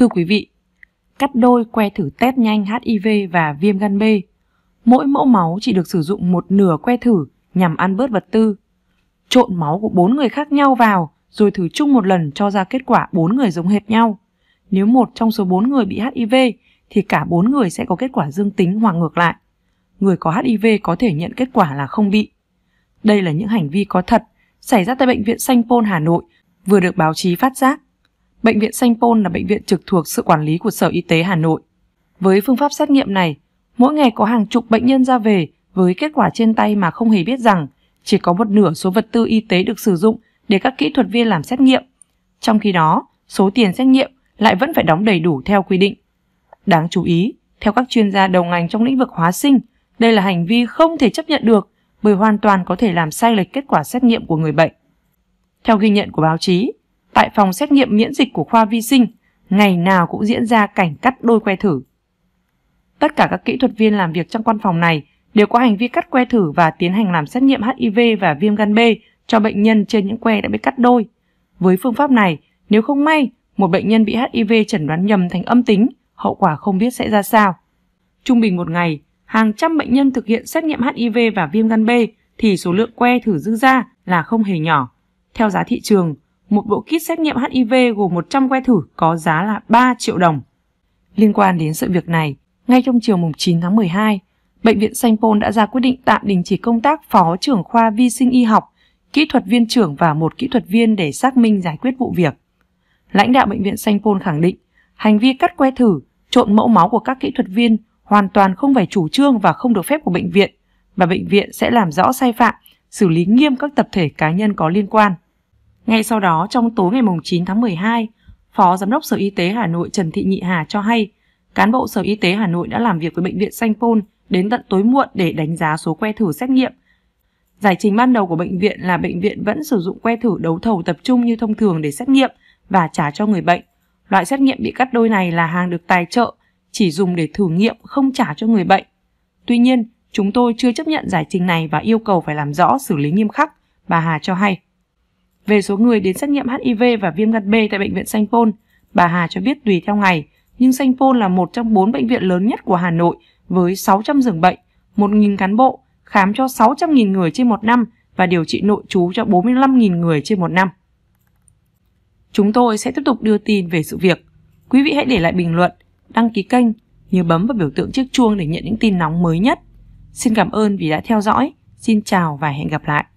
Thưa quý vị, cắt đôi que thử test nhanh HIV và viêm gan B. Mỗi mẫu máu chỉ được sử dụng một nửa que thử nhằm ăn bớt vật tư. Trộn máu của bốn người khác nhau vào rồi thử chung một lần cho ra kết quả bốn người giống hệt nhau. Nếu một trong số bốn người bị HIV thì cả bốn người sẽ có kết quả dương tính hoặc ngược lại. Người có HIV có thể nhận kết quả là không bị. Đây là những hành vi có thật xảy ra tại bệnh viện Sanh Pôn Hà Nội vừa được báo chí phát giác Bệnh viện Sanh Pôn là bệnh viện trực thuộc sự quản lý của Sở Y tế Hà Nội. Với phương pháp xét nghiệm này, mỗi ngày có hàng chục bệnh nhân ra về với kết quả trên tay mà không hề biết rằng chỉ có một nửa số vật tư y tế được sử dụng để các kỹ thuật viên làm xét nghiệm. Trong khi đó, số tiền xét nghiệm lại vẫn phải đóng đầy đủ theo quy định. Đáng chú ý, theo các chuyên gia đầu ngành trong lĩnh vực hóa sinh, đây là hành vi không thể chấp nhận được bởi hoàn toàn có thể làm sai lệch kết quả xét nghiệm của người bệnh. Theo ghi nhận của báo chí, tại phòng xét nghiệm miễn dịch của khoa vi sinh, ngày nào cũng diễn ra cảnh cắt đôi que thử. Tất cả các kỹ thuật viên làm việc trong quan phòng này đều có hành vi cắt que thử và tiến hành làm xét nghiệm HIV và viêm gan B cho bệnh nhân trên những que đã bị cắt đôi. Với phương pháp này, nếu không may, một bệnh nhân bị HIV chẩn đoán nhầm thành âm tính, hậu quả không biết sẽ ra sao. Trung bình một ngày, hàng trăm bệnh nhân thực hiện xét nghiệm HIV và viêm gan B thì số lượng que thử dư ra là không hề nhỏ. Theo giá thị trường, một bộ kit xét nghiệm HIV gồm 100 que thử có giá là 3 triệu đồng. Liên quan đến sự việc này, ngay trong chiều mùng 9 tháng 12, Bệnh viện Sanh Pôn đã ra quyết định tạm đình chỉ công tác Phó trưởng khoa vi sinh y học, kỹ thuật viên trưởng và một kỹ thuật viên để xác minh giải quyết vụ việc. Lãnh đạo Bệnh viện Sanh Pôn khẳng định, hành vi cắt que thử, trộn mẫu máu của các kỹ thuật viên hoàn toàn không phải chủ trương và không được phép của bệnh viện, và bệnh viện sẽ làm rõ sai phạm, xử lý nghiêm các tập thể cá nhân có liên quan. Ngay sau đó, trong tối ngày 9 tháng 12, Phó Giám đốc Sở Y tế Hà Nội Trần Thị Nhị Hà cho hay, cán bộ Sở Y tế Hà Nội đã làm việc với Bệnh viện Sanh Pôn đến tận tối muộn để đánh giá số que thử xét nghiệm. Giải trình ban đầu của bệnh viện là bệnh viện vẫn sử dụng que thử đấu thầu tập trung như thông thường để xét nghiệm và trả cho người bệnh. Loại xét nghiệm bị cắt đôi này là hàng được tài trợ, chỉ dùng để thử nghiệm không trả cho người bệnh. Tuy nhiên, chúng tôi chưa chấp nhận giải trình này và yêu cầu phải làm rõ xử lý nghiêm khắc, bà Hà cho hay. Về số người đến xét nghiệm HIV và viêm gan B tại bệnh viện Sanh Pôn, bà Hà cho biết tùy theo ngày, nhưng Sanh Pôn là một trong bốn bệnh viện lớn nhất của Hà Nội với 600 giường bệnh, 1.000 cán bộ, khám cho 600.000 người trên một năm và điều trị nội trú cho 45.000 người trên một năm. Chúng tôi sẽ tiếp tục đưa tin về sự việc. Quý vị hãy để lại bình luận, đăng ký kênh, nhớ bấm vào biểu tượng chiếc chuông để nhận những tin nóng mới nhất. Xin cảm ơn vì đã theo dõi. Xin chào và hẹn gặp lại.